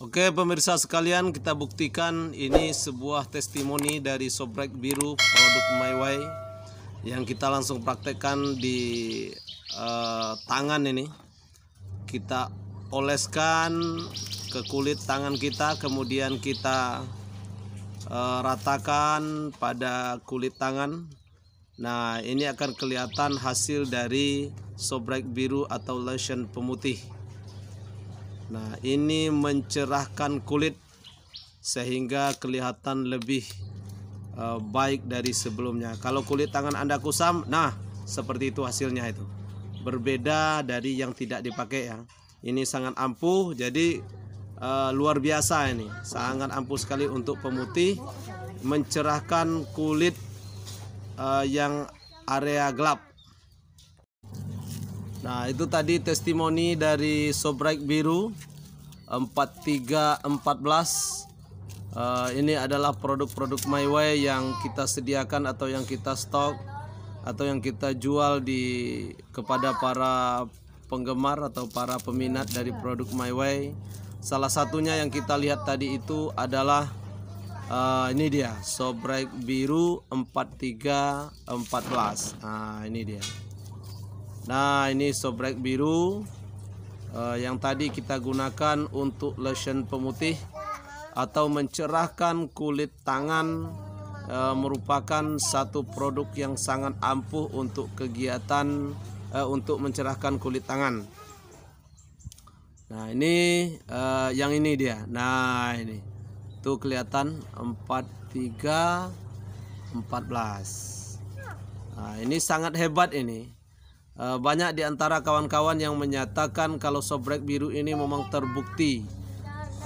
Oke pemirsa sekalian kita buktikan ini sebuah testimoni dari sobrek biru produk MyWay yang kita langsung praktekkan di uh, tangan ini kita oleskan ke kulit tangan kita kemudian kita uh, ratakan pada kulit tangan Nah ini akan kelihatan hasil dari sobrek biru atau lotion pemutih Nah ini mencerahkan kulit sehingga kelihatan lebih uh, baik dari sebelumnya Kalau kulit tangan anda kusam nah seperti itu hasilnya itu Berbeda dari yang tidak dipakai ya Ini sangat ampuh jadi uh, luar biasa ini Sangat ampuh sekali untuk pemutih Mencerahkan kulit uh, yang area gelap. Nah, itu tadi testimoni dari Sobrek Biru 4314. Uh, eh, ini adalah produk-produk MyWay yang kita sediakan atau yang kita stok atau yang kita jual di kepada para penggemar atau para peminat dari produk MyWay. Salah satunya yang kita lihat tadi itu adalah uh, ini dia sobrek biru 4314 nah ini dia nah ini sobrek biru uh, yang tadi kita gunakan untuk lotion pemutih atau mencerahkan kulit tangan e, merupakan satu produk yang sangat ampuh untuk kegiatan e, untuk mencerahkan kulit tangan nah ini e, yang ini dia nah ini tuh kelihatan 43 14 nah, ini sangat hebat ini eh, banyak di antara kawan-kawan yang menyatakan kalau sobrek biru ini memang terbukti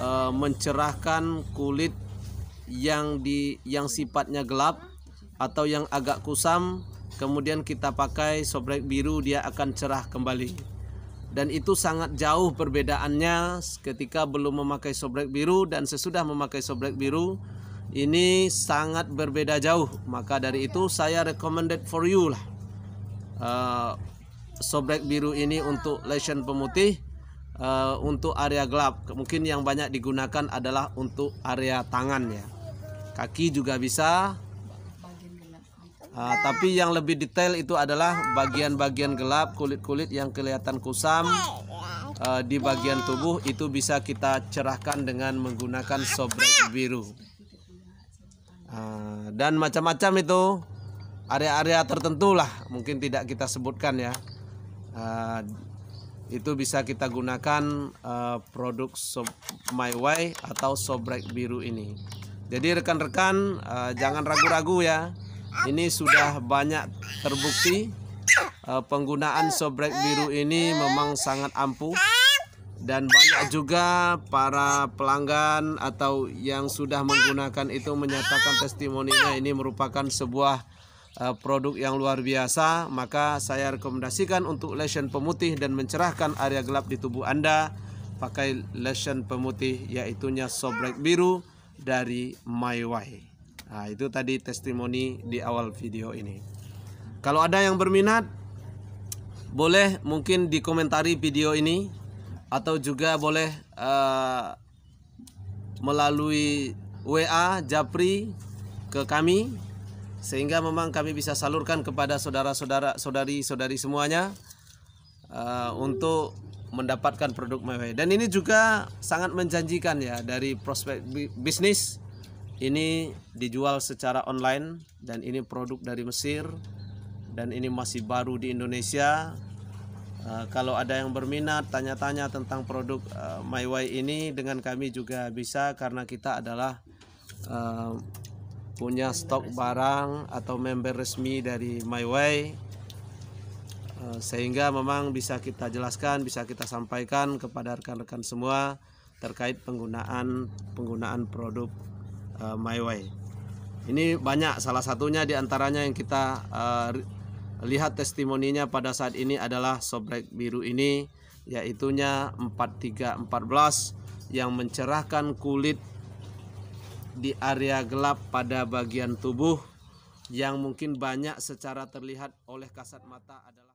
eh, mencerahkan kulit yang di yang sifatnya gelap atau yang agak kusam kemudian kita pakai sobrek biru dia akan cerah kembali dan itu sangat jauh perbedaannya ketika belum memakai sobrek biru dan sesudah memakai sobrek biru ini sangat berbeda jauh maka dari itu saya recommended for you lah uh, eh, sobrek biru ini untuk lesion pemutih uh, untuk area gelap mungkin yang banyak digunakan adalah untuk area tangan ya kaki juga bisa Uh, tapi yang lebih detail itu adalah bagian-bagian gelap kulit-kulit yang kelihatan kusam uh, di bagian tubuh itu bisa kita cerahkan dengan menggunakan sobrek biru uh, dan macam-macam itu area-area tertentu lah mungkin tidak kita sebutkan ya uh, itu bisa kita gunakan uh, produk my way atau sobrek biru ini jadi rekan-rekan uh, jangan ragu-ragu ya ini sudah banyak terbukti uh, penggunaan sobrek biru ini memang sangat ampuh dan banyak juga para pelanggan atau yang sudah menggunakan itu menyatakan testimoninya ini merupakan sebuah eh, produk yang luar biasa maka saya rekomendasikan untuk lotion pemutih dan mencerahkan area gelap di tubuh Anda pakai lotion pemutih yaitunya sobrek biru dari MyWay. Nah, itu tadi testimoni di awal video ini. Kalau ada yang berminat, boleh mungkin dikomentari video ini atau juga boleh uh, melalui WA Japri ke kami sehingga memang kami bisa salurkan kepada saudara-saudara saudari-saudari semuanya uh, untuk mendapatkan produk mewah dan ini juga sangat menjanjikan ya dari prospek bisnis ini dijual secara online dan ini produk dari Mesir dan ini masih baru di Indonesia uh, kalau ada yang berminat tanya-tanya tentang produk uh, eh, MyWay ini dengan kami juga bisa karena kita adalah uh, punya stok barang atau member resmi dari MyWay sehingga memang bisa kita jelaskan bisa kita sampaikan kepada rekan-rekan semua terkait penggunaan penggunaan produk uh, way. Ini banyak salah satunya di antaranya yang kita uh, lihat testimoninya pada saat ini adalah Sobrek Biru ini yaitunya 4314 yang mencerahkan kulit di area gelap pada bagian tubuh yang mungkin banyak secara terlihat oleh kasat mata adalah